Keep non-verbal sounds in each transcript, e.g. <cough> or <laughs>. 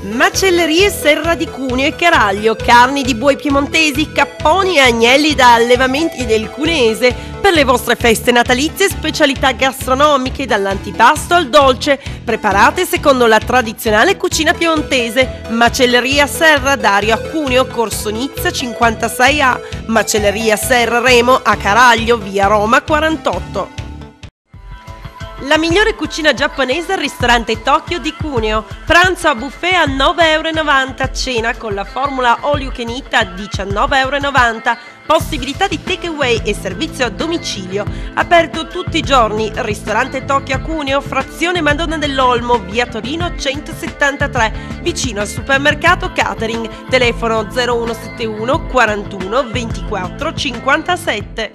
Macellerie Serra di Cuneo e Caraglio, carni di buoi piemontesi, capponi e agnelli da allevamenti del Cunese. Per le vostre feste natalizie, specialità gastronomiche dall'antipasto al dolce, preparate secondo la tradizionale cucina piemontese. Macelleria Serra Dario a Cuneo, Corso Nizza 56A. Macelleria Serra Remo a Caraglio, via Roma 48. La migliore cucina giapponese al ristorante Tokyo di Cuneo. Pranzo a buffet a 9,90 euro, cena con la formula all you can eat a 19,90 euro, possibilità di takeaway e servizio a domicilio. Aperto tutti i giorni, ristorante Tokyo a Cuneo, frazione Madonna dell'Olmo, via Torino 173, vicino al supermercato Catering, telefono 0171 41 24 57.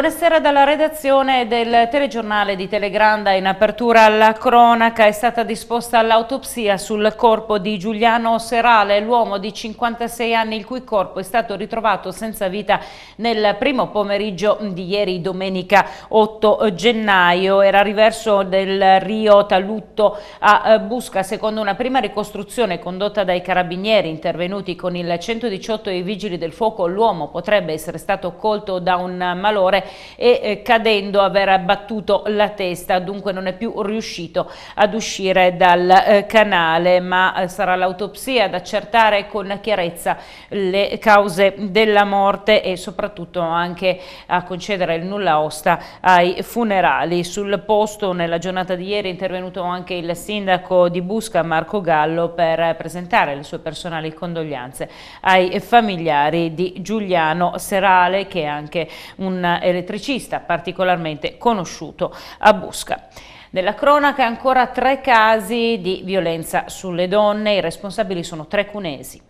Buonasera dalla redazione del telegiornale di Telegranda. In apertura alla cronaca è stata disposta l'autopsia sul corpo di Giuliano Serale, l'uomo di 56 anni il cui corpo è stato ritrovato senza vita nel primo pomeriggio di ieri domenica 8 gennaio. Era riverso del Rio Talutto a eh, Busca. Secondo una prima ricostruzione condotta dai carabinieri intervenuti con il 118 e i vigili del fuoco, l'uomo potrebbe essere stato colto da un malore e eh, cadendo aver abbattuto la testa, dunque non è più riuscito ad uscire dal eh, canale, ma eh, sarà l'autopsia ad accertare con chiarezza le cause della morte e soprattutto anche a concedere il nulla osta ai funerali. Sul posto nella giornata di ieri è intervenuto anche il sindaco di Busca Marco Gallo per presentare le sue personali condoglianze ai familiari di Giuliano Serale che è anche un elettore eh, elettricista particolarmente conosciuto a Busca. Nella cronaca ancora tre casi di violenza sulle donne, i responsabili sono tre cunesi.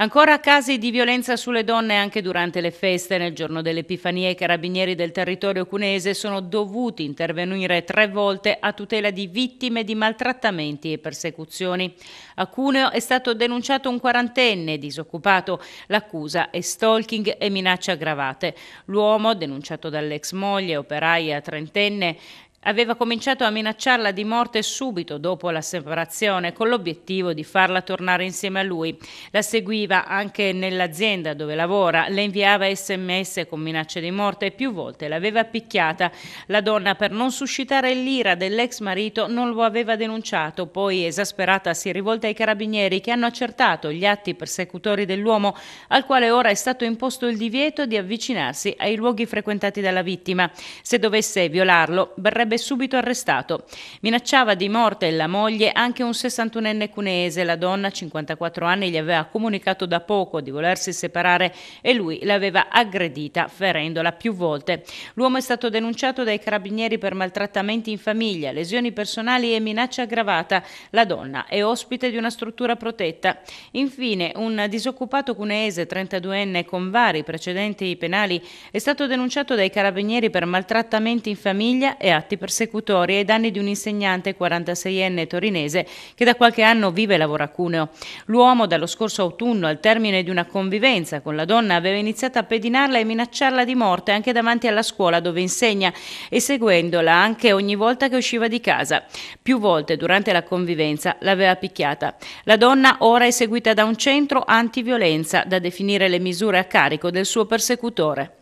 Ancora casi di violenza sulle donne anche durante le feste. Nel giorno dell'Epifania i carabinieri del territorio cunese sono dovuti intervenire tre volte a tutela di vittime di maltrattamenti e persecuzioni. A Cuneo è stato denunciato un quarantenne disoccupato. L'accusa è stalking e minacce aggravate. L'uomo, denunciato dall'ex moglie, operaia trentenne, Aveva cominciato a minacciarla di morte subito dopo la separazione con l'obiettivo di farla tornare insieme a lui. La seguiva anche nell'azienda dove lavora, le inviava sms con minacce di morte e più volte l'aveva picchiata. La donna per non suscitare l'ira dell'ex marito non lo aveva denunciato, poi esasperata si è rivolta ai carabinieri che hanno accertato gli atti persecutori dell'uomo al quale ora è stato imposto il divieto di avvicinarsi ai luoghi frequentati dalla vittima. Se dovesse violarlo, verrebbe sarebbe subito arrestato. Minacciava di morte la moglie anche un 61enne cuneese. La donna, 54 anni, gli aveva comunicato da poco di volersi separare e lui l'aveva aggredita, ferendola più volte. L'uomo è stato denunciato dai carabinieri per maltrattamenti in famiglia, lesioni personali e minaccia aggravata. La donna è ospite di una struttura protetta. Infine, un disoccupato cuneese, 32enne, con vari precedenti penali, è stato denunciato dai carabinieri per maltrattamenti in famiglia e atti persecutori ai danni di un insegnante 46enne torinese che da qualche anno vive e lavora a Cuneo. L'uomo dallo scorso autunno, al termine di una convivenza con la donna, aveva iniziato a pedinarla e minacciarla di morte anche davanti alla scuola dove insegna e seguendola anche ogni volta che usciva di casa. Più volte durante la convivenza l'aveva picchiata. La donna ora è seguita da un centro antiviolenza da definire le misure a carico del suo persecutore.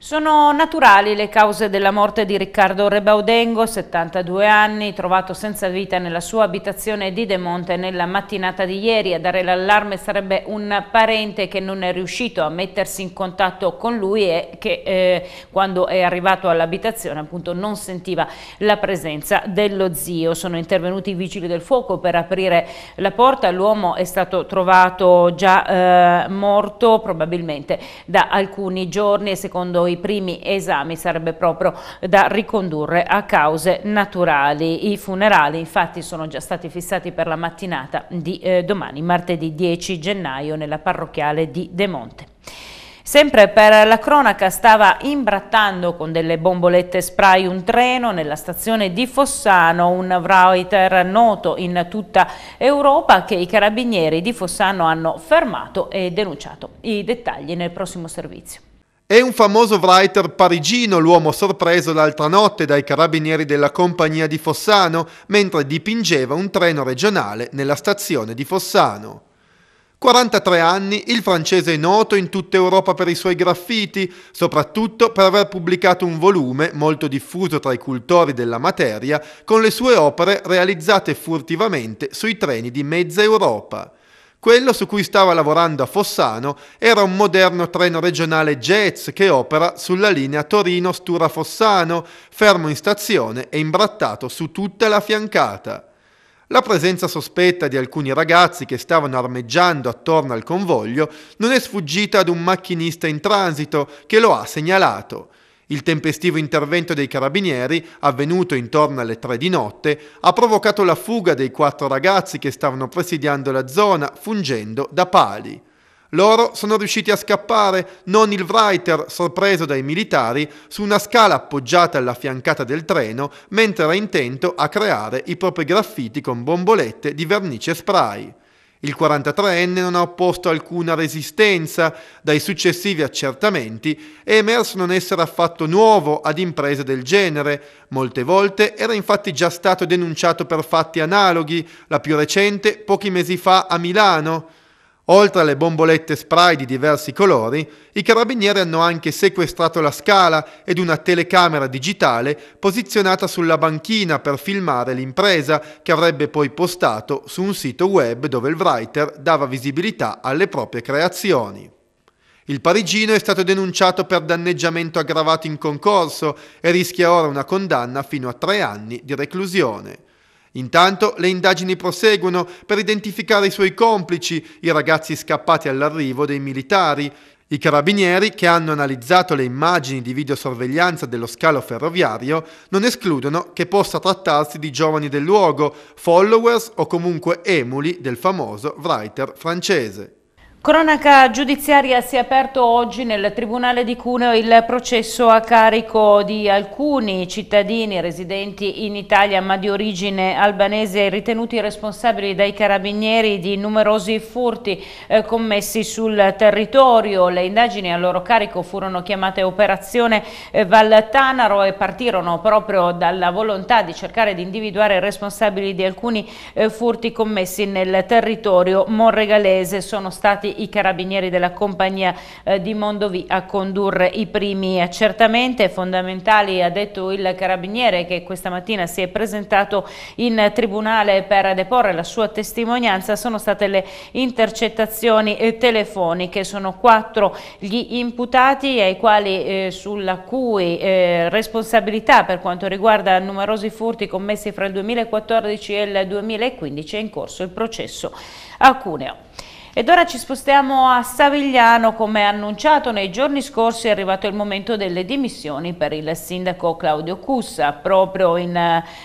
Sono naturali le cause della morte di Riccardo Rebaudengo, 72 anni, trovato senza vita nella sua abitazione di De Monte nella mattinata di ieri. A dare l'allarme sarebbe un parente che non è riuscito a mettersi in contatto con lui e che eh, quando è arrivato all'abitazione appunto non sentiva la presenza dello zio. Sono intervenuti i vigili del fuoco per aprire la porta. L'uomo è stato trovato già eh, morto probabilmente da alcuni giorni e secondo i primi esami sarebbe proprio da ricondurre a cause naturali. I funerali infatti sono già stati fissati per la mattinata di eh, domani, martedì 10 gennaio, nella parrocchiale di De Monte. Sempre per la cronaca stava imbrattando con delle bombolette spray un treno nella stazione di Fossano, un Reuter noto in tutta Europa che i carabinieri di Fossano hanno fermato e denunciato. I dettagli nel prossimo servizio. È un famoso writer parigino l'uomo sorpreso l'altra notte dai carabinieri della compagnia di Fossano mentre dipingeva un treno regionale nella stazione di Fossano. 43 anni, il francese è noto in tutta Europa per i suoi graffiti, soprattutto per aver pubblicato un volume molto diffuso tra i cultori della materia con le sue opere realizzate furtivamente sui treni di mezza Europa. Quello su cui stava lavorando a Fossano era un moderno treno regionale jazz che opera sulla linea Torino-Stura-Fossano, fermo in stazione e imbrattato su tutta la fiancata. La presenza sospetta di alcuni ragazzi che stavano armeggiando attorno al convoglio non è sfuggita ad un macchinista in transito che lo ha segnalato. Il tempestivo intervento dei carabinieri, avvenuto intorno alle tre di notte, ha provocato la fuga dei quattro ragazzi che stavano presidiando la zona, fungendo da pali. Loro sono riusciti a scappare, non il writer sorpreso dai militari, su una scala appoggiata alla fiancata del treno, mentre era intento a creare i propri graffiti con bombolette di vernice spray. Il 43enne non ha opposto alcuna resistenza, dai successivi accertamenti è emerso non essere affatto nuovo ad imprese del genere, molte volte era infatti già stato denunciato per fatti analoghi, la più recente pochi mesi fa a Milano. Oltre alle bombolette spray di diversi colori, i carabinieri hanno anche sequestrato la scala ed una telecamera digitale posizionata sulla banchina per filmare l'impresa che avrebbe poi postato su un sito web dove il writer dava visibilità alle proprie creazioni. Il parigino è stato denunciato per danneggiamento aggravato in concorso e rischia ora una condanna fino a tre anni di reclusione. Intanto le indagini proseguono per identificare i suoi complici, i ragazzi scappati all'arrivo dei militari. I carabinieri, che hanno analizzato le immagini di videosorveglianza dello scalo ferroviario, non escludono che possa trattarsi di giovani del luogo, followers o comunque emuli del famoso writer francese. Cronaca giudiziaria si è aperto oggi nel Tribunale di Cuneo il processo a carico di alcuni cittadini residenti in Italia ma di origine albanese ritenuti responsabili dai carabinieri di numerosi furti eh, commessi sul territorio. Le indagini a loro carico furono chiamate Operazione eh, Valtanaro e partirono proprio dalla volontà di cercare di individuare i responsabili di alcuni eh, furti commessi nel territorio monregalese. Sono stati i carabinieri della compagnia eh, di Mondovi a condurre i primi accertamenti. Fondamentali ha detto il carabiniere che questa mattina si è presentato in tribunale per deporre la sua testimonianza. Sono state le intercettazioni eh, telefoniche, sono quattro gli imputati ai quali, eh, sulla cui eh, responsabilità per quanto riguarda numerosi furti commessi fra il 2014 e il 2015 è in corso il processo a Cuneo. Ed ora ci spostiamo a Savigliano, come annunciato nei giorni scorsi è arrivato il momento delle dimissioni per il sindaco Claudio Cussa. Proprio in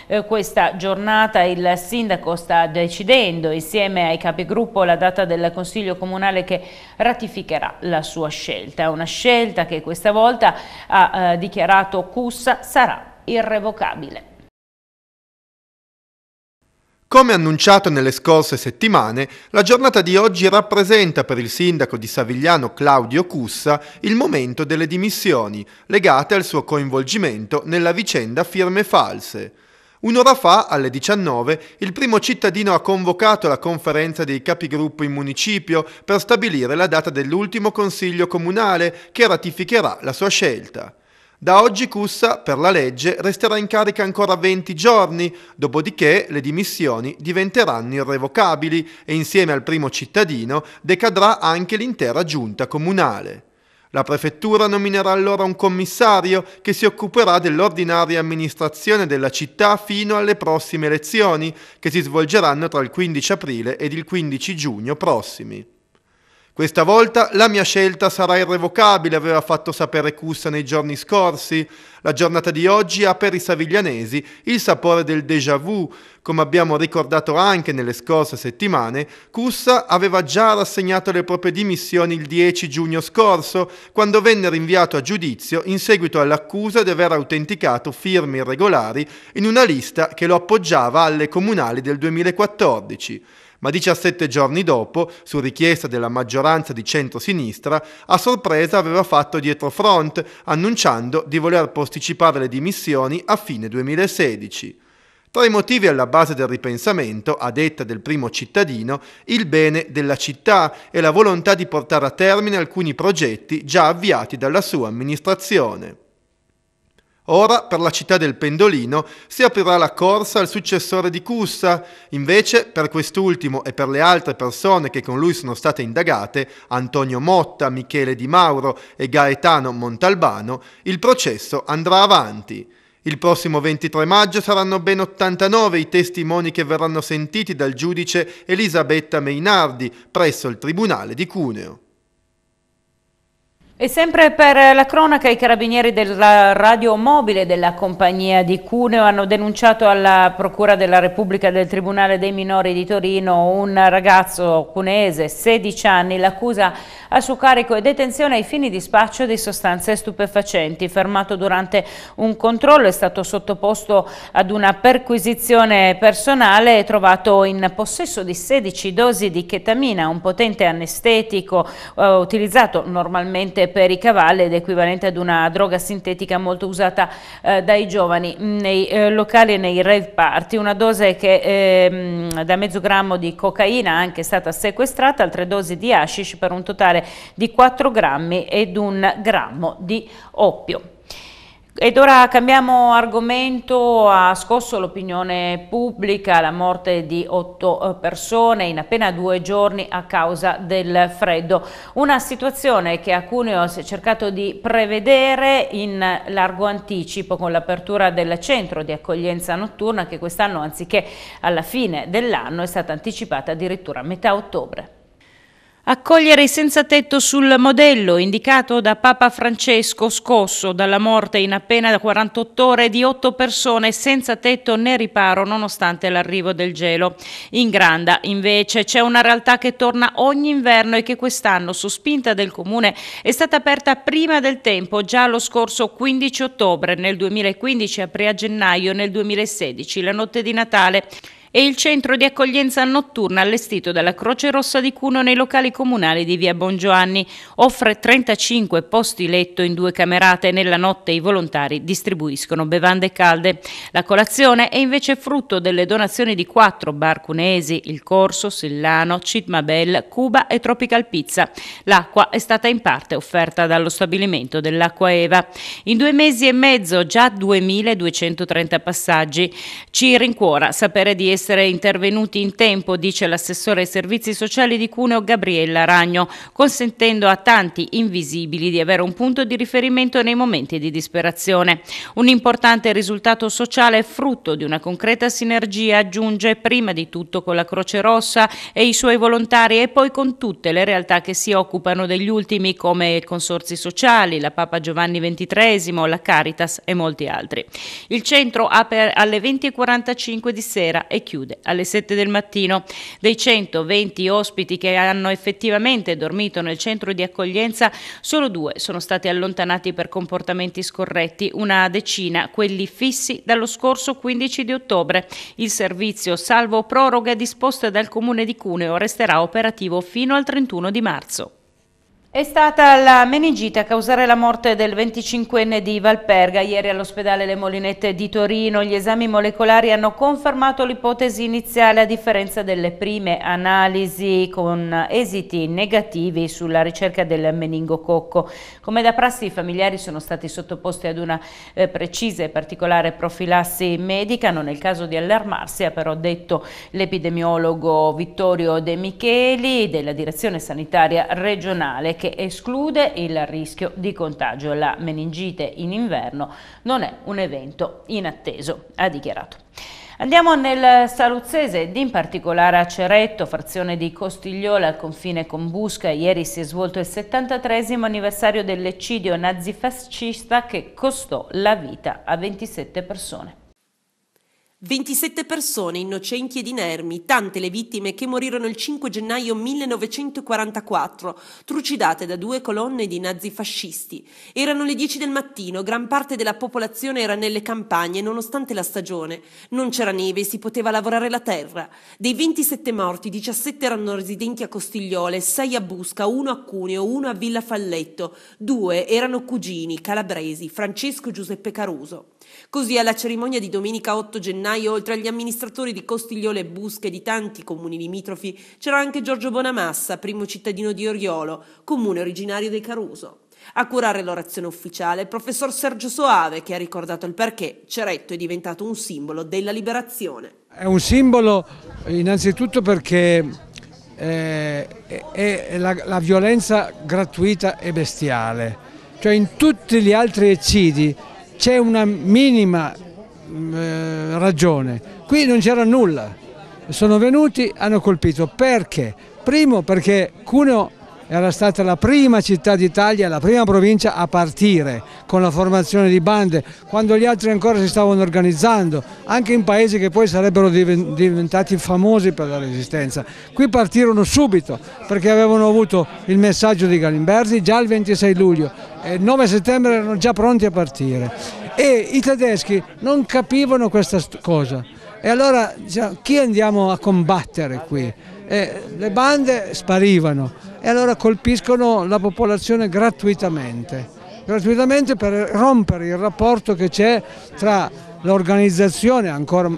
eh, questa giornata il sindaco sta decidendo insieme ai capigruppo la data del Consiglio Comunale che ratificherà la sua scelta. Una scelta che questa volta ha eh, dichiarato Cussa sarà irrevocabile. Come annunciato nelle scorse settimane, la giornata di oggi rappresenta per il sindaco di Savigliano Claudio Cussa il momento delle dimissioni, legate al suo coinvolgimento nella vicenda firme false. Un'ora fa, alle 19, il primo cittadino ha convocato la conferenza dei capigruppo in municipio per stabilire la data dell'ultimo consiglio comunale che ratificherà la sua scelta. Da oggi Cussa, per la legge, resterà in carica ancora 20 giorni, dopodiché le dimissioni diventeranno irrevocabili e insieme al primo cittadino decadrà anche l'intera giunta comunale. La prefettura nominerà allora un commissario che si occuperà dell'ordinaria amministrazione della città fino alle prossime elezioni, che si svolgeranno tra il 15 aprile ed il 15 giugno prossimi. Questa volta la mia scelta sarà irrevocabile, aveva fatto sapere Cussa nei giorni scorsi. La giornata di oggi ha per i saviglianesi il sapore del déjà vu. Come abbiamo ricordato anche nelle scorse settimane, Cussa aveva già rassegnato le proprie dimissioni il 10 giugno scorso, quando venne rinviato a giudizio in seguito all'accusa di aver autenticato firme irregolari in una lista che lo appoggiava alle comunali del 2014 ma 17 giorni dopo, su richiesta della maggioranza di centrosinistra, a sorpresa aveva fatto dietro front, annunciando di voler posticipare le dimissioni a fine 2016. Tra i motivi alla base del ripensamento, a detta del primo cittadino, il bene della città e la volontà di portare a termine alcuni progetti già avviati dalla sua amministrazione. Ora per la città del pendolino si aprirà la corsa al successore di Cussa, invece per quest'ultimo e per le altre persone che con lui sono state indagate, Antonio Motta, Michele Di Mauro e Gaetano Montalbano, il processo andrà avanti. Il prossimo 23 maggio saranno ben 89 i testimoni che verranno sentiti dal giudice Elisabetta Meinardi presso il Tribunale di Cuneo. E sempre per la cronaca i carabinieri della radio mobile della compagnia di Cuneo hanno denunciato alla Procura della Repubblica del Tribunale dei Minori di Torino un ragazzo cuneese, 16 anni, l'accusa a suo carico e detenzione ai fini di spaccio di sostanze stupefacenti. Fermato durante un controllo è stato sottoposto ad una perquisizione personale e trovato in possesso di 16 dosi di chetamina, un potente anestetico eh, utilizzato normalmente per per i cavalli ed equivalente ad una droga sintetica molto usata eh, dai giovani nei eh, locali e nei rave party. Una dose che eh, da mezzo grammo di cocaina è anche stata sequestrata, altre dosi di hashish per un totale di 4 grammi ed un grammo di oppio. Ed ora cambiamo argomento, ha scosso l'opinione pubblica la morte di otto eh, persone in appena due giorni a causa del freddo. Una situazione che a Cuneo si è cercato di prevedere in largo anticipo con l'apertura del centro di accoglienza notturna che quest'anno anziché alla fine dell'anno è stata anticipata addirittura a metà ottobre. Accogliere i senza tetto sul modello indicato da Papa Francesco, scosso dalla morte in appena 48 ore di otto persone senza tetto né riparo nonostante l'arrivo del gelo. In Granda, invece, c'è una realtà che torna ogni inverno e che quest'anno, su spinta del comune, è stata aperta prima del tempo, già lo scorso 15 ottobre nel 2015 a pre gennaio nel 2016, la notte di Natale e il centro di accoglienza notturna allestito dalla Croce Rossa di Cuno nei locali comunali di via Bongiovanni. Offre 35 posti letto in due camerate e nella notte i volontari distribuiscono bevande calde. La colazione è invece frutto delle donazioni di quattro bar cunesi, il Corso, Sillano, Citmabel, Cuba e Tropical Pizza. L'acqua è stata in parte offerta dallo stabilimento dell'Acqua Eva. In due mesi e mezzo già 2230 passaggi. Ci rincuora sapere di essere essere intervenuti in tempo, dice l'assessore ai servizi sociali di Cuneo Gabriella Ragno, consentendo a tanti invisibili di avere un punto di riferimento nei momenti di disperazione. Un importante risultato sociale frutto di una concreta sinergia giunge prima di tutto con la Croce Rossa e i suoi volontari e poi con tutte le realtà che si occupano degli ultimi come i consorzi sociali, la Papa Giovanni XXIII, la Caritas e molti altri. Il centro apre alle 20.45 di sera e chiude chiude alle 7 del mattino. Dei 120 ospiti che hanno effettivamente dormito nel centro di accoglienza, solo due sono stati allontanati per comportamenti scorretti, una decina quelli fissi dallo scorso 15 di ottobre. Il servizio salvo proroga disposta dal comune di Cuneo resterà operativo fino al 31 di marzo. È stata la meningite a causare la morte del 25enne di Valperga. Ieri all'ospedale Le Molinette di Torino gli esami molecolari hanno confermato l'ipotesi iniziale a differenza delle prime analisi con esiti negativi sulla ricerca del meningococco. Come da prassi i familiari sono stati sottoposti ad una eh, precisa e particolare profilassi medica. Non è il caso di allarmarsi, ha però detto l'epidemiologo Vittorio De Micheli della Direzione Sanitaria Regionale che esclude il rischio di contagio. La meningite in inverno non è un evento inatteso, ha dichiarato. Andiamo nel Saluzzese ed in particolare a Ceretto, frazione di Costigliola al confine con Busca. Ieri si è svolto il 73 anniversario dell'eccidio nazifascista che costò la vita a 27 persone. 27 persone innocenti ed inermi, tante le vittime che morirono il 5 gennaio 1944, trucidate da due colonne di nazifascisti. Erano le 10 del mattino, gran parte della popolazione era nelle campagne nonostante la stagione. Non c'era neve, si poteva lavorare la terra. Dei 27 morti, 17 erano residenti a Costigliole, 6 a Busca, 1 a Cuneo, 1 a Villa Falletto, 2 erano cugini, calabresi, Francesco Giuseppe Caruso. Così alla cerimonia di domenica 8 gennaio Maio, oltre agli amministratori di Costigliole e Busche di tanti comuni limitrofi, c'era anche Giorgio Bonamassa, primo cittadino di Oriolo, comune originario dei Caruso. A curare l'orazione ufficiale il professor Sergio Soave, che ha ricordato il perché Ceretto è diventato un simbolo della liberazione. È un simbolo innanzitutto perché eh, è la, la violenza gratuita e bestiale. Cioè in tutti gli altri eccidi c'è una minima Mm, eh, ragione. Qui non c'era nulla. Sono venuti, hanno colpito. Perché? Primo perché Cuneo era stata la prima città d'Italia, la prima provincia a partire con la formazione di bande, quando gli altri ancora si stavano organizzando, anche in paesi che poi sarebbero diventati famosi per la resistenza. Qui partirono subito perché avevano avuto il messaggio di Galimberti già il 26 luglio e il 9 settembre erano già pronti a partire e i tedeschi non capivano questa cosa e allora diciamo, chi andiamo a combattere qui? E le bande sparivano e allora colpiscono la popolazione gratuitamente, gratuitamente per rompere il rapporto che c'è tra l'organizzazione ancora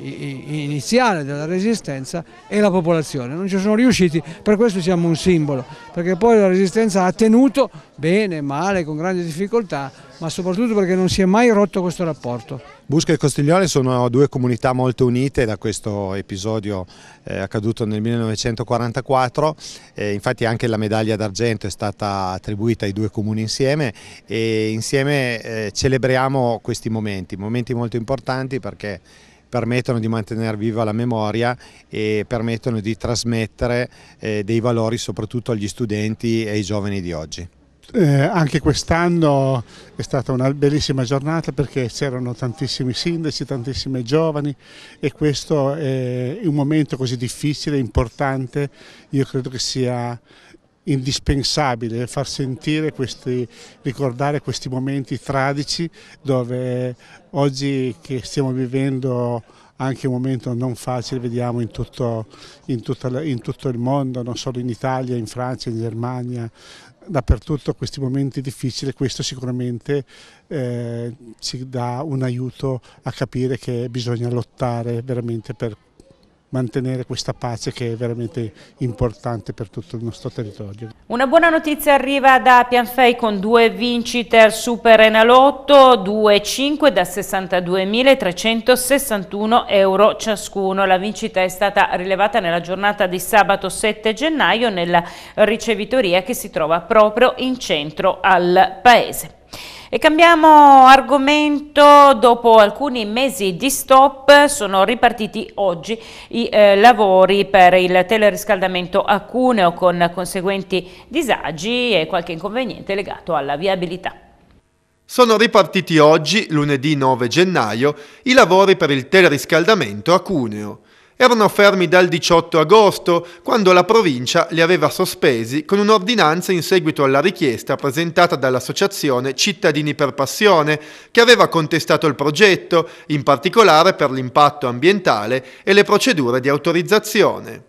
iniziale della resistenza e la popolazione. Non ci sono riusciti, per questo siamo un simbolo, perché poi la resistenza ha tenuto bene, male, con grandi difficoltà ma soprattutto perché non si è mai rotto questo rapporto. Busca e Costiglione sono due comunità molto unite da questo episodio eh, accaduto nel 1944, eh, infatti anche la medaglia d'argento è stata attribuita ai due comuni insieme e insieme eh, celebriamo questi momenti, momenti molto importanti perché permettono di mantenere viva la memoria e permettono di trasmettere eh, dei valori soprattutto agli studenti e ai giovani di oggi. Eh, anche quest'anno è stata una bellissima giornata perché c'erano tantissimi sindaci, tantissime giovani e questo è un momento così difficile, e importante, io credo che sia indispensabile far sentire questi, ricordare questi momenti tragici dove oggi che stiamo vivendo anche un momento non facile, vediamo in tutto, in, tutta, in tutto il mondo, non solo in Italia, in Francia, in Germania, dappertutto questi momenti difficili, questo sicuramente eh, ci dà un aiuto a capire che bisogna lottare veramente per mantenere questa pace che è veramente importante per tutto il nostro territorio. Una buona notizia arriva da Pianfei con due vincite al Super Enalotto, 2-5 da 62.361 euro ciascuno. La vincita è stata rilevata nella giornata di sabato 7 gennaio nella ricevitoria che si trova proprio in centro al paese. E cambiamo argomento, dopo alcuni mesi di stop sono ripartiti oggi i eh, lavori per il teleriscaldamento a Cuneo con conseguenti disagi e qualche inconveniente legato alla viabilità. Sono ripartiti oggi, lunedì 9 gennaio, i lavori per il teleriscaldamento a Cuneo erano fermi dal 18 agosto, quando la provincia li aveva sospesi con un'ordinanza in seguito alla richiesta presentata dall'associazione Cittadini per Passione, che aveva contestato il progetto, in particolare per l'impatto ambientale e le procedure di autorizzazione.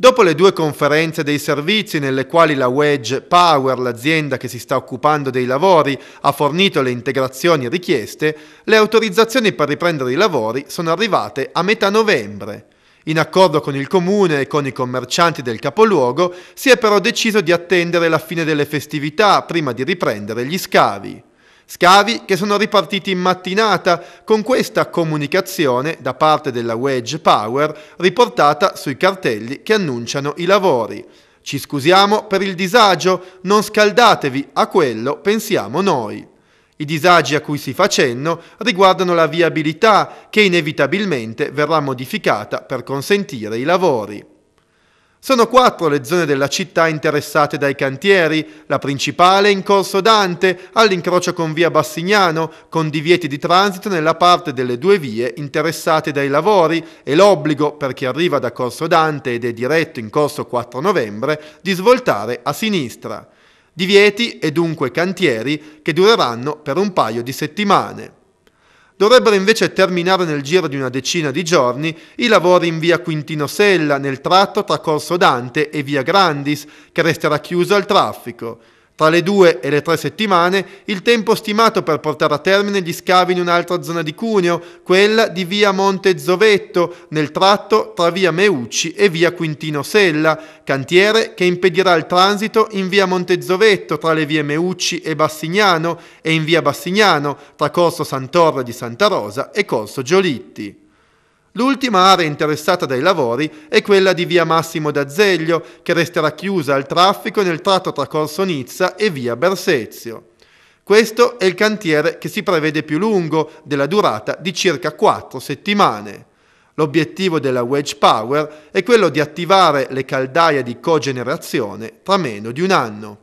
Dopo le due conferenze dei servizi nelle quali la Wedge Power, l'azienda che si sta occupando dei lavori, ha fornito le integrazioni richieste, le autorizzazioni per riprendere i lavori sono arrivate a metà novembre. In accordo con il comune e con i commercianti del capoluogo si è però deciso di attendere la fine delle festività prima di riprendere gli scavi. Scavi che sono ripartiti in mattinata con questa comunicazione da parte della Wedge Power riportata sui cartelli che annunciano i lavori. Ci scusiamo per il disagio, non scaldatevi, a quello pensiamo noi. I disagi a cui si fa cenno riguardano la viabilità che inevitabilmente verrà modificata per consentire i lavori. Sono quattro le zone della città interessate dai cantieri, la principale è in Corso Dante, all'incrocio con via Bassignano, con divieti di transito nella parte delle due vie interessate dai lavori e l'obbligo, per chi arriva da Corso Dante ed è diretto in Corso 4 Novembre, di svoltare a sinistra. Divieti e dunque cantieri che dureranno per un paio di settimane dovrebbero invece terminare nel giro di una decina di giorni i lavori in via Quintino Sella nel tratto tra Corso Dante e via Grandis, che resterà chiuso al traffico. Tra le due e le tre settimane il tempo stimato per portare a termine gli scavi in un'altra zona di Cuneo, quella di via Monte Zovetto, nel tratto tra via Meucci e via Quintino Sella, cantiere che impedirà il transito in via Monte Zovetto tra le vie Meucci e Bassignano e in via Bassignano tra Corso Santorre di Santa Rosa e Corso Giolitti. L'ultima area interessata dai lavori è quella di via Massimo d'Azeglio, che resterà chiusa al traffico nel tratto tra Corso Nizza e via Bersezio. Questo è il cantiere che si prevede più lungo, della durata di circa quattro settimane. L'obiettivo della Wedge Power è quello di attivare le caldaie di cogenerazione tra meno di un anno.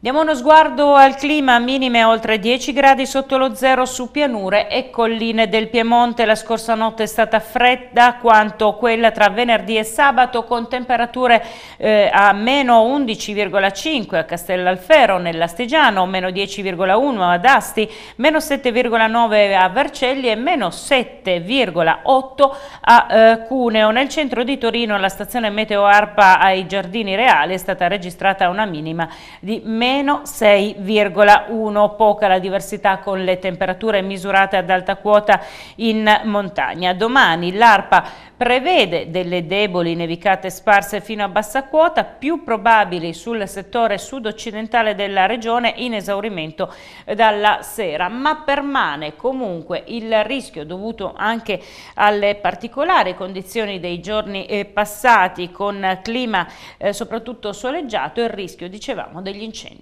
Diamo uno sguardo al clima, minime oltre 10 gradi sotto lo zero su pianure e colline del Piemonte. La scorsa notte è stata fredda quanto quella tra venerdì e sabato con temperature eh, a meno 11,5 a Castellalfero, nell'Astigiano, meno 10,1 ad Asti, meno 7,9 a Vercelli e meno 7,8 a eh, Cuneo. Nel centro di Torino alla stazione Meteo Arpa ai Giardini Reali è stata registrata una minima di meno meno 6,1, poca la diversità con le temperature misurate ad alta quota in montagna. Domani l'ARPA prevede delle deboli nevicate sparse fino a bassa quota, più probabili sul settore sud-occidentale della regione in esaurimento dalla sera, ma permane comunque il rischio dovuto anche alle particolari condizioni dei giorni eh, passati con clima eh, soprattutto soleggiato e il rischio, dicevamo, degli incendi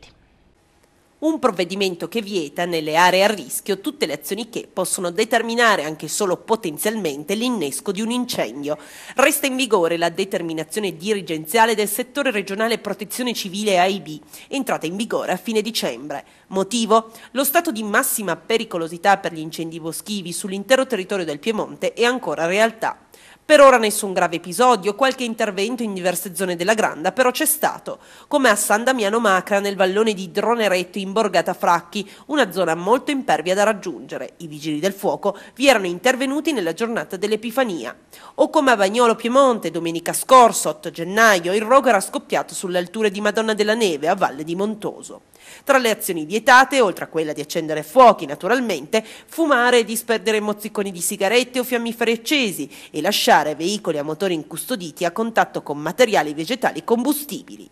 un provvedimento che vieta nelle aree a rischio tutte le azioni che possono determinare anche solo potenzialmente l'innesco di un incendio. Resta in vigore la determinazione dirigenziale del settore regionale protezione civile AIB, entrata in vigore a fine dicembre. Motivo? Lo stato di massima pericolosità per gli incendi boschivi sull'intero territorio del Piemonte è ancora realtà. Per ora nessun grave episodio, qualche intervento in diverse zone della Granda però c'è stato, come a San Damiano Macra nel vallone di Droneretto in Borgata Fracchi, una zona molto impervia da raggiungere. I vigili del fuoco vi erano intervenuti nella giornata dell'Epifania. O come a Bagnolo Piemonte, domenica scorsa, 8 gennaio, il rogo era scoppiato sulle alture di Madonna della Neve a Valle di Montoso. Tra le azioni vietate, oltre a quella di accendere fuochi naturalmente, fumare e disperdere mozziconi di sigarette o fiammiferi accesi e lasciare veicoli a motori incustoditi a contatto con materiali vegetali combustibili.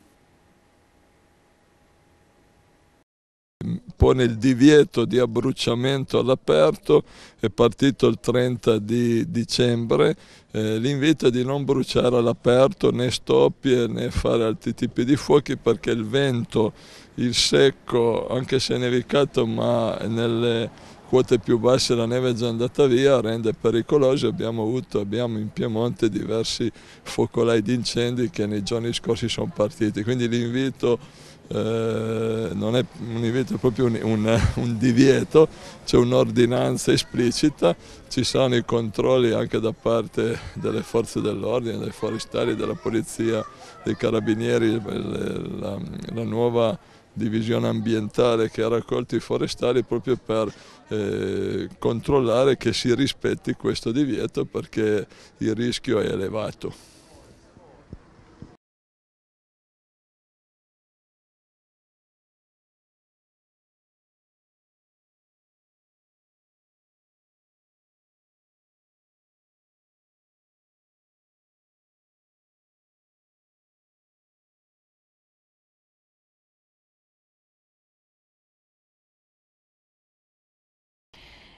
pone il divieto di abbruciamento all'aperto, è partito il 30 di dicembre, eh, l'invito è di non bruciare all'aperto né stoppie né fare altri tipi di fuochi perché il vento, il secco, anche se è nevicato ma nelle quote più basse la neve è già andata via, rende pericoloso, abbiamo avuto, abbiamo in Piemonte diversi focolai di incendi che nei giorni scorsi sono partiti, quindi l'invito eh, non è invece proprio un, un, <laughs> un divieto, c'è un'ordinanza esplicita, ci sono i controlli anche da parte delle forze dell'ordine, dei forestali, della polizia, dei carabinieri, la, la nuova divisione ambientale che ha raccolto i forestali proprio per eh, controllare che si rispetti questo divieto perché il rischio è elevato.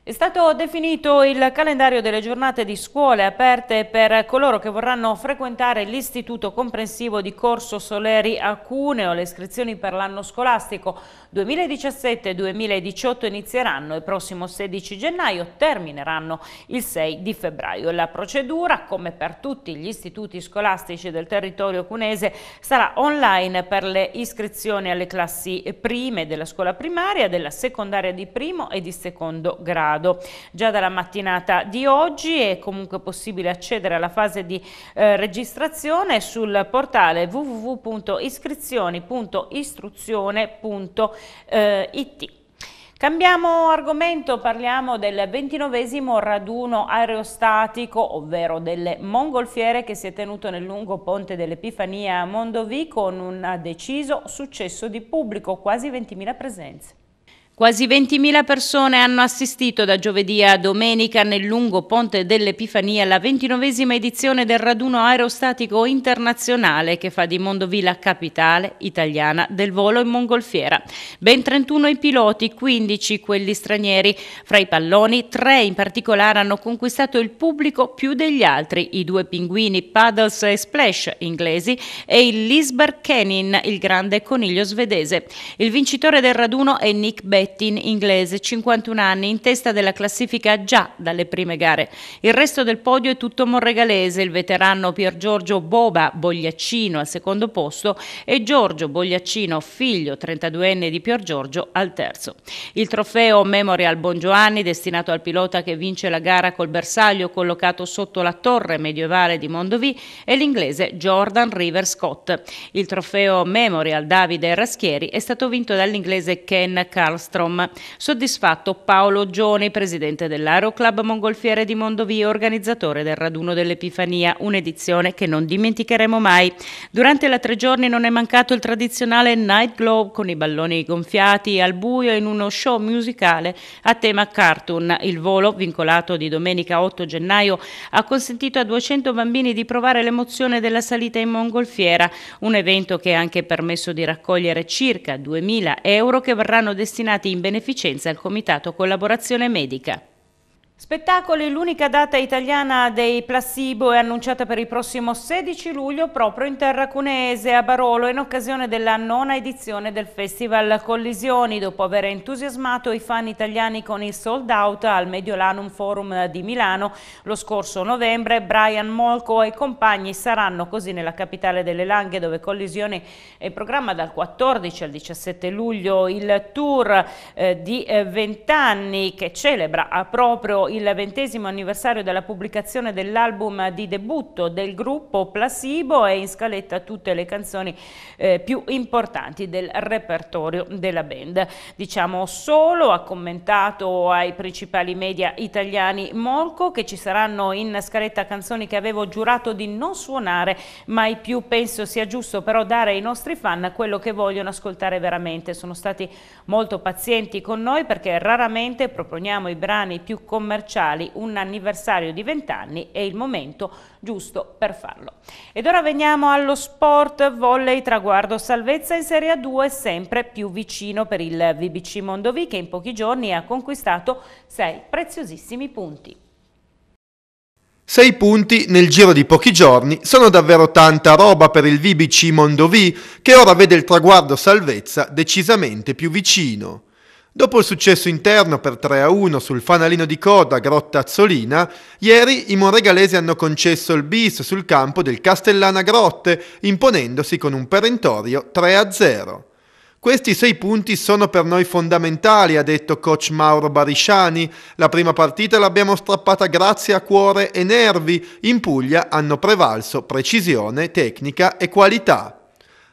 È stato definito il calendario delle giornate di scuole aperte per coloro che vorranno frequentare l'istituto comprensivo di Corso Soleri a Cuneo. Le iscrizioni per l'anno scolastico 2017-2018 inizieranno il prossimo 16 gennaio, termineranno il 6 di febbraio. La procedura, come per tutti gli istituti scolastici del territorio cunese, sarà online per le iscrizioni alle classi prime della scuola primaria, della secondaria di primo e di secondo grado grado. Già dalla mattinata di oggi è comunque possibile accedere alla fase di eh, registrazione sul portale www.iscrizioni.istruzione.it. Eh, Cambiamo argomento, parliamo del ventinovesimo raduno aerostatico, ovvero delle mongolfiere che si è tenuto nel lungo ponte dell'Epifania a Mondovì con un deciso successo di pubblico, quasi 20.000 presenze. Quasi 20.000 persone hanno assistito da giovedì a domenica nel lungo ponte dell'Epifania alla ventinovesima edizione del raduno aerostatico internazionale che fa di Mondovilla capitale italiana del volo in mongolfiera. Ben 31 i piloti, 15 quelli stranieri. Fra i palloni, tre in particolare hanno conquistato il pubblico più degli altri, i due pinguini Paddles e Splash inglesi e il Lisberg Kenin, il grande coniglio svedese. Il vincitore del raduno è Nick Betty betting inglese, 51 anni, in testa della classifica già dalle prime gare. Il resto del podio è tutto morregalese, il veterano Pier Giorgio Boba Bogliaccino al secondo posto e Giorgio Bogliaccino, figlio 32enne di Pier Giorgio, al terzo. Il trofeo Memorial Bongiovanni, destinato al pilota che vince la gara col bersaglio collocato sotto la torre medievale di Mondovì, è l'inglese Jordan River Scott. Il trofeo Memorial Davide Raschieri è stato vinto dall'inglese Ken Carlston. Alstrom. Soddisfatto Paolo Gioni, presidente dell'Aeroclub Mongolfiere di Mondovì, organizzatore del raduno dell'Epifania, un'edizione che non dimenticheremo mai. Durante la tre giorni non è mancato il tradizionale Night Globe con i balloni gonfiati al buio in uno show musicale a tema cartoon. Il volo, vincolato di domenica 8 gennaio, ha consentito a 200 bambini di provare l'emozione della salita in mongolfiera, un evento che ha anche permesso di raccogliere circa 2.000 euro che verranno destinati donati in beneficenza al Comitato Collaborazione Medica. Spettacoli, l'unica data italiana dei placebo è annunciata per il prossimo 16 luglio proprio in terra cuneese a Barolo in occasione della nona edizione del Festival Collisioni dopo aver entusiasmato i fan italiani con il sold out al Mediolanum Forum di Milano. Lo scorso novembre Brian Molko e compagni saranno così nella capitale delle Langhe dove Collisioni è in programma dal 14 al 17 luglio il tour eh, di 20 eh, anni che celebra proprio il ventesimo anniversario della pubblicazione dell'album di debutto del gruppo Placebo è in scaletta tutte le canzoni eh, più importanti del repertorio della band. Diciamo solo, ha commentato ai principali media italiani Molco che ci saranno in scaletta canzoni che avevo giurato di non suonare mai più. Penso sia giusto però dare ai nostri fan quello che vogliono ascoltare veramente. Sono stati molto pazienti con noi perché raramente proponiamo i brani più commerciali commerciali, un anniversario di vent'anni è il momento giusto per farlo. Ed ora veniamo allo sport, volley traguardo salvezza in Serie A2 sempre più vicino per il VBC Mondovi che in pochi giorni ha conquistato sei preziosissimi punti. Sei punti nel giro di pochi giorni sono davvero tanta roba per il VBC Mondovì che ora vede il traguardo salvezza decisamente più vicino. Dopo il successo interno per 3-1 sul fanalino di coda Grottazzolina, ieri i monregalesi hanno concesso il bis sul campo del Castellana Grotte, imponendosi con un perentorio 3-0. Questi sei punti sono per noi fondamentali, ha detto coach Mauro Barisciani. La prima partita l'abbiamo strappata grazie a cuore e nervi. In Puglia hanno prevalso precisione, tecnica e qualità.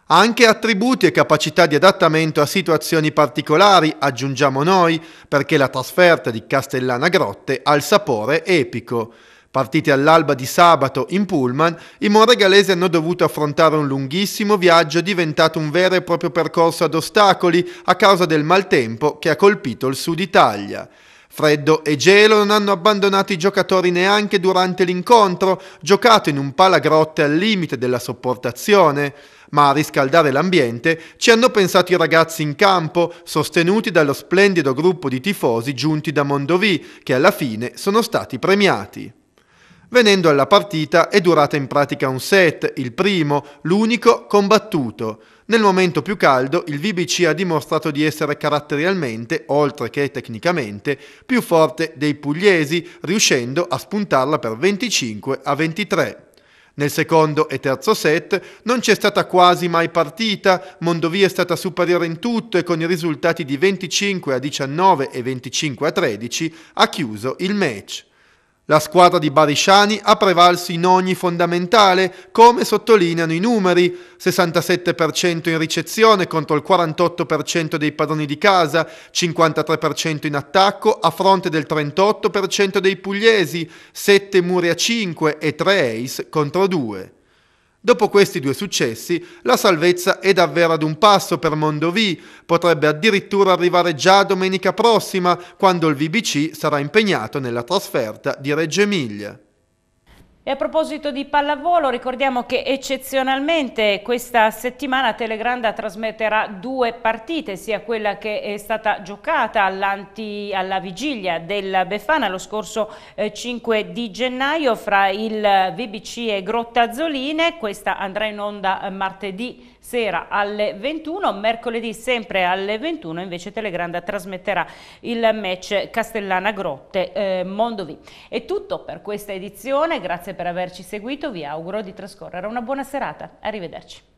Ha anche attributi e capacità di adattamento a situazioni particolari, aggiungiamo noi, perché la trasferta di Castellana Grotte ha il sapore epico. Partiti all'alba di sabato in pullman, i moregalesi hanno dovuto affrontare un lunghissimo viaggio diventato un vero e proprio percorso ad ostacoli a causa del maltempo che ha colpito il sud Italia. Freddo e gelo non hanno abbandonato i giocatori neanche durante l'incontro, giocato in un palagrotte al limite della sopportazione ma a riscaldare l'ambiente ci hanno pensato i ragazzi in campo, sostenuti dallo splendido gruppo di tifosi giunti da Mondovì, che alla fine sono stati premiati. Venendo alla partita è durata in pratica un set, il primo, l'unico combattuto. Nel momento più caldo il VBC ha dimostrato di essere caratterialmente, oltre che tecnicamente, più forte dei pugliesi, riuscendo a spuntarla per 25 a 23. Nel secondo e terzo set non c'è stata quasi mai partita, Mondovì è stata superiore in tutto e con i risultati di 25 a 19 e 25 a 13 ha chiuso il match. La squadra di Barisciani ha prevalso in ogni fondamentale, come sottolineano i numeri, 67% in ricezione contro il 48% dei padroni di casa, 53% in attacco a fronte del 38% dei pugliesi, 7 muri a 5 e 3 ace contro 2. Dopo questi due successi, la salvezza è davvero ad un passo per Mondovì, potrebbe addirittura arrivare già domenica prossima, quando il VBC sarà impegnato nella trasferta di Reggio Emilia. E a proposito di pallavolo, ricordiamo che eccezionalmente questa settimana Telegranda trasmetterà due partite, sia quella che è stata giocata alla vigilia del Befana lo scorso eh, 5 di gennaio fra il VBC e Grottazzoline, questa andrà in onda eh, martedì sera alle 21, mercoledì sempre alle 21 invece Telegranda trasmetterà il match Castellana Grotte eh, Mondovi. È tutto per questa edizione, grazie per averci seguito, vi auguro di trascorrere una buona serata, arrivederci.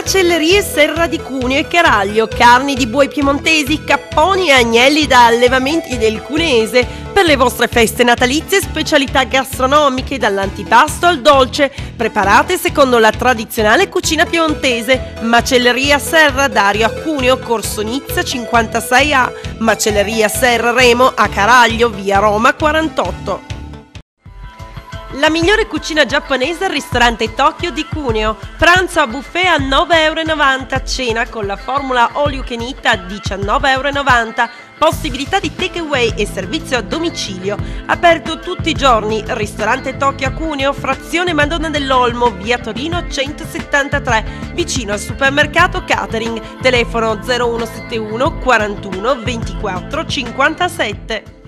macellerie Serra di Cuneo e Caraglio, carni di buoi piemontesi, capponi e agnelli da allevamenti del Cunese, per le vostre feste natalizie specialità gastronomiche dall'antipasto al dolce, preparate secondo la tradizionale cucina piemontese, macelleria Serra Dario a Cuneo, Corso Nizza 56A, macelleria Serra Remo a Caraglio, via Roma 48. La migliore cucina giapponese al ristorante Tokyo di Cuneo. Pranzo a buffet a 9,90 euro, cena con la formula all you can eat a 19,90 euro, possibilità di takeaway e servizio a domicilio. Aperto tutti i giorni, ristorante Tokyo a Cuneo, frazione Madonna dell'Olmo, via Torino 173, vicino al supermercato Catering, telefono 0171 41 24 57.